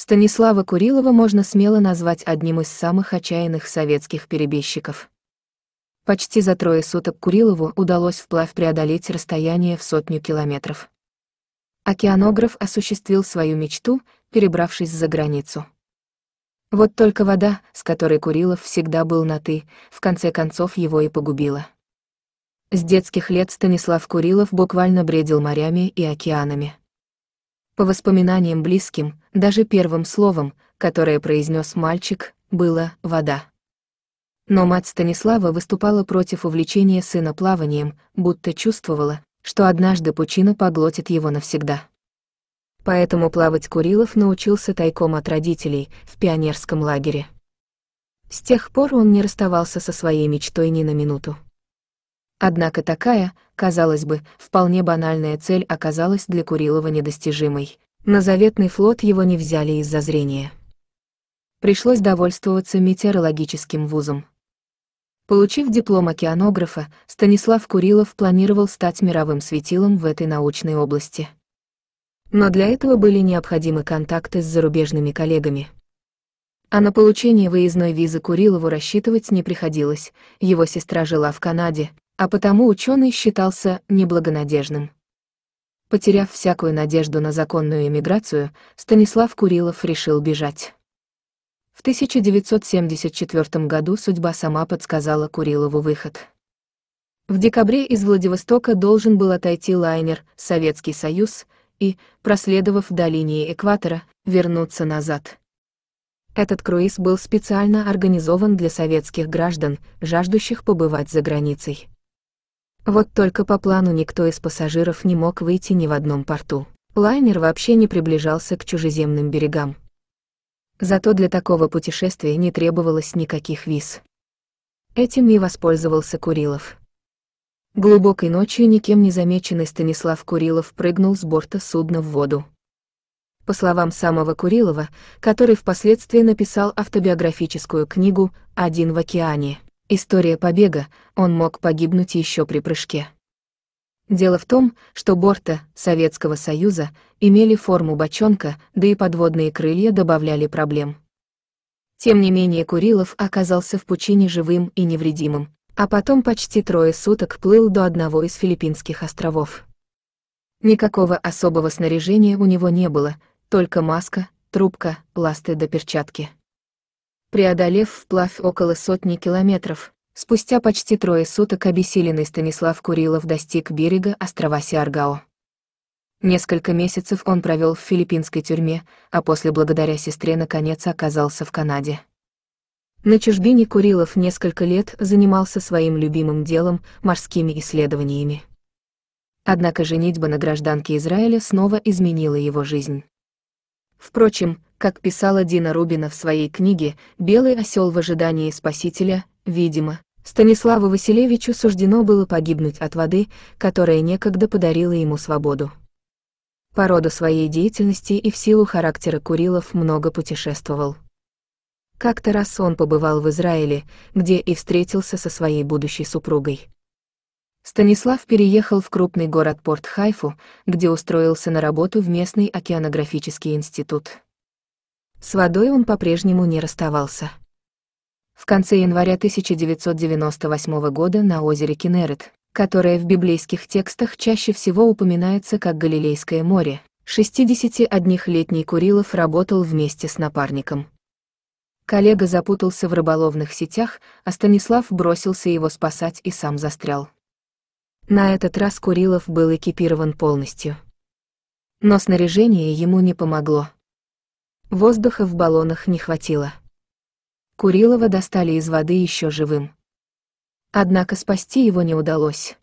Станислава Курилова можно смело назвать одним из самых отчаянных советских перебежчиков. Почти за трое суток Курилову удалось вплавь преодолеть расстояние в сотню километров. Океанограф осуществил свою мечту, перебравшись за границу. Вот только вода, с которой Курилов всегда был на «ты», в конце концов его и погубила. С детских лет Станислав Курилов буквально бредил морями и океанами. По воспоминаниям близким, даже первым словом, которое произнес мальчик, было «вода». Но мать Станислава выступала против увлечения сына плаванием, будто чувствовала, что однажды пучина поглотит его навсегда. Поэтому плавать Курилов научился тайком от родителей в пионерском лагере. С тех пор он не расставался со своей мечтой ни на минуту. Однако такая, казалось бы, вполне банальная цель оказалась для Курилова недостижимой. На заветный флот его не взяли из-за зрения. Пришлось довольствоваться метеорологическим вузом. Получив диплом океанографа, Станислав Курилов планировал стать мировым светилом в этой научной области. Но для этого были необходимы контакты с зарубежными коллегами. А на получение выездной визы Курилову рассчитывать не приходилось, его сестра жила в Канаде, а потому ученый считался неблагонадежным. Потеряв всякую надежду на законную эмиграцию, Станислав Курилов решил бежать. В 1974 году судьба сама подсказала Курилову выход. В декабре из Владивостока должен был отойти лайнер «Советский Союз» и, проследовав до линии экватора, вернуться назад. Этот круиз был специально организован для советских граждан, жаждущих побывать за границей. Вот только по плану никто из пассажиров не мог выйти ни в одном порту. Лайнер вообще не приближался к чужеземным берегам. Зато для такого путешествия не требовалось никаких виз. Этим и воспользовался Курилов. Глубокой ночью никем не замеченный Станислав Курилов прыгнул с борта судна в воду. По словам самого Курилова, который впоследствии написал автобиографическую книгу «Один в океане», История побега, он мог погибнуть еще при прыжке. Дело в том, что борта Советского Союза имели форму бочонка, да и подводные крылья добавляли проблем. Тем не менее Курилов оказался в пучине живым и невредимым, а потом почти трое суток плыл до одного из филиппинских островов. Никакого особого снаряжения у него не было, только маска, трубка, ласты да перчатки преодолев вплавь около сотни километров. Спустя почти трое суток обессиленный Станислав Курилов достиг берега острова Сиаргао. Несколько месяцев он провел в филиппинской тюрьме, а после благодаря сестре наконец оказался в Канаде. На чужбине Курилов несколько лет занимался своим любимым делом – морскими исследованиями. Однако женитьба на гражданке Израиля снова изменила его жизнь. Впрочем, как писала Дина Рубина в своей книге «Белый осел в ожидании спасителя», видимо, Станиславу Василевичу суждено было погибнуть от воды, которая некогда подарила ему свободу. По роду своей деятельности и в силу характера Курилов много путешествовал. Как-то раз он побывал в Израиле, где и встретился со своей будущей супругой. Станислав переехал в крупный город Порт-Хайфу, где устроился на работу в местный океанографический институт. С водой он по-прежнему не расставался. В конце января 1998 года на озере Кенерет, которое в библейских текстах чаще всего упоминается как Галилейское море, 61-летний Курилов работал вместе с напарником. Коллега запутался в рыболовных сетях, а Станислав бросился его спасать и сам застрял. На этот раз Курилов был экипирован полностью. Но снаряжение ему не помогло. Воздуха в баллонах не хватило. Курилова достали из воды еще живым. Однако спасти его не удалось.